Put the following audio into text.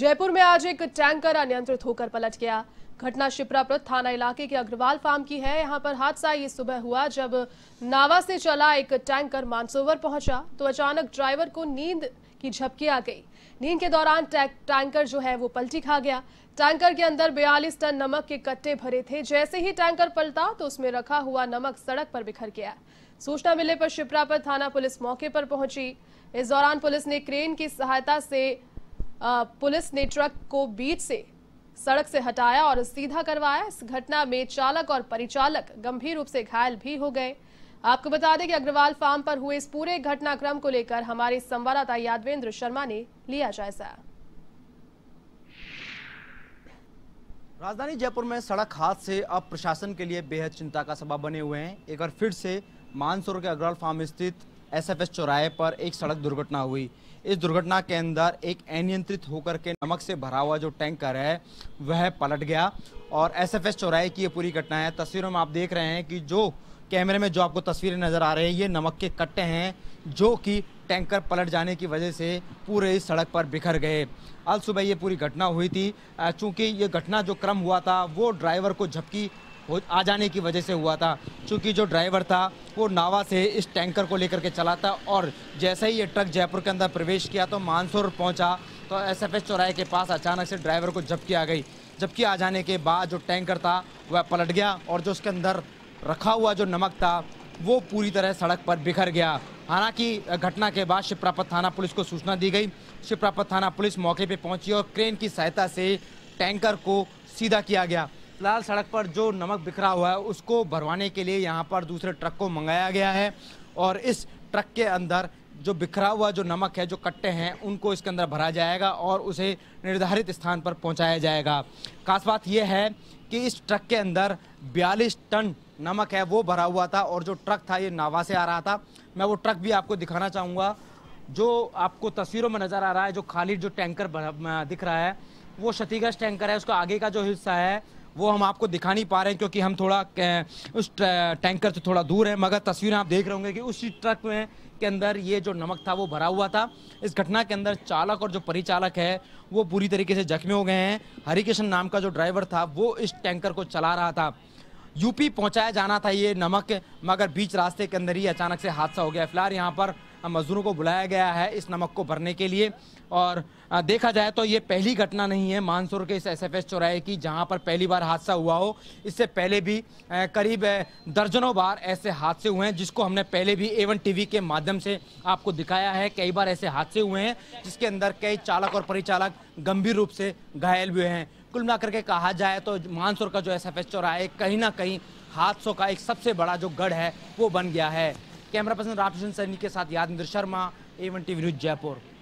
जयपुर में आज एक टैंकर अनियंत्रित होकर पलट गया घटना शिप्राप्रत थाना इलाके के अग्रवाल फार्म की है यहां पर हादसा ये सुबह हुआ जब नावा से चला एक टैंकर मानसोवर पहुंचा तो अचानक ड्राइवर को नींद की झपकी आ गई नींद के दौरान टैंकर जो है वो पलटी खा गया टैंकर के अंदर 42 टन नमक के कट्टे भरे थे जैसे ही टैंकर पलटा तो उसमें रखा हुआ नमक सड़क पर बिखर गया सूचना मिलने पर शिप्रापत थाना पुलिस मौके पर पहुंची इस दौरान पुलिस ने क्रेन की सहायता से पुलिस ने ट्रक को बीच से सड़क से हटाया और सीधा करवाया इस घटना में चालक और परिचालक गंभीर रूप से घायल भी हो गए आपको बता दें कि अग्रवाल फार्म पर हुए इस पूरे घटनाक्रम को लेकर हमारे संवाददाता यादवेंद्र शर्मा ने लिया जायजा राजधानी जयपुर में सड़क हादसे अब प्रशासन के लिए बेहद चिंता का सबब बने हुए हैं एक बार फिर से मानसरोवर के अग्रवाल फार्म स्थित एसएफएस चौराहे पर एक सड़क दुर्घटना हुई इस दुर्घटना के अंदर एक अनियंत्रित होकर के नमक से भरा हुआ जो टैंकर है वह पलट गया और एसएफएस चौराहे की ये पूरी घटना है तस्वीरों में आप देख रहे हैं कि जो कैमरे में जो आपको तस्वीरें नज़र आ रही है ये नमक के कट्टे हैं जो कि टैंकर पलट जाने की वजह से पूरे इस सड़क पर बिखर गए अल सुबह ये पूरी घटना हुई थी चूँकि ये घटना जो क्रम हुआ था वो ड्राइवर को झपकी हो आ जाने की वजह से हुआ था चूँकि जो ड्राइवर था वो नावा से इस टैंकर को लेकर के चला था और जैसे ही ये ट्रक जयपुर के अंदर प्रवेश किया तो मानसूर पहुंचा तो एसएफएस चौराहे के पास अचानक से ड्राइवर को झपकी आ गई झपकी आ जाने के बाद जो टैंकर था वह पलट गया और जो उसके अंदर रखा हुआ जो नमक था वो पूरी तरह सड़क पर बिखर गया हालांकि घटना के बाद शिप्रापत थाना पुलिस को सूचना दी गई शिप्रापत थाना पुलिस मौके पर पहुंची और क्रेन की सहायता से टैंकर को सीधा किया गया लाल सड़क पर जो नमक बिखरा हुआ है उसको भरवाने के लिए यहाँ पर दूसरे ट्रक को मंगाया गया है और इस ट्रक के अंदर जो बिखरा हुआ जो नमक है जो कट्टे हैं उनको इसके अंदर भरा जाएगा और उसे निर्धारित स्थान पर पहुंचाया जाएगा खास बात यह है कि इस ट्रक के अंदर 42 टन नमक है वो भरा हुआ था और जो ट्रक था ये नावा से आ रहा था मैं वो ट्रक भी आपको दिखाना चाहूँगा जो आपको तस्वीरों में नज़र आ रहा है जो खाली जो टैंकर दिख रहा है वो क्षतिग्रस्त टैंकर है उसका आगे का जो हिस्सा है वो हम आपको दिखा नहीं पा रहे हैं क्योंकि हम थोड़ा उस टैंकर से थोड़ा दूर है मगर तस्वीरें आप देख रहे होंगे कि उसी ट्रक में के अंदर ये जो नमक था वो भरा हुआ था इस घटना के अंदर चालक और जो परिचालक है वो पूरी तरीके से जख्मी हो गए हैं हरिकिशन नाम का जो ड्राइवर था वो इस टैंकर को चला रहा था यूपी पहुंचाया जाना था ये नमक मगर बीच रास्ते के अंदर ही अचानक से हादसा हो गया फिलहाल यहाँ पर मज़दूरों को बुलाया गया है इस नमक को भरने के लिए और देखा जाए तो ये पहली घटना नहीं है मानसूर के इस एस एफ एस चौराहे की जहाँ पर पहली बार हादसा हुआ हो इससे पहले भी करीब दर्जनों बार ऐसे हादसे हुए हैं जिसको हमने पहले भी एवन टीवी के माध्यम से आपको दिखाया है कई बार ऐसे हादसे हुए हैं जिसके अंदर कई चालक और परिचालक गंभीर रूप से घायल हुए हैं कुल मिलाकर के कहा जाए तो मानसूर का जो एस एफ एस चौराहे कहीं ना कहीं हादसों का एक सबसे बड़ा जो गढ़ है वो बन गया है कैमरा पर्सन रामकृष्ण सैनी के साथ Yadvindra Sharma A one TV news Jaipur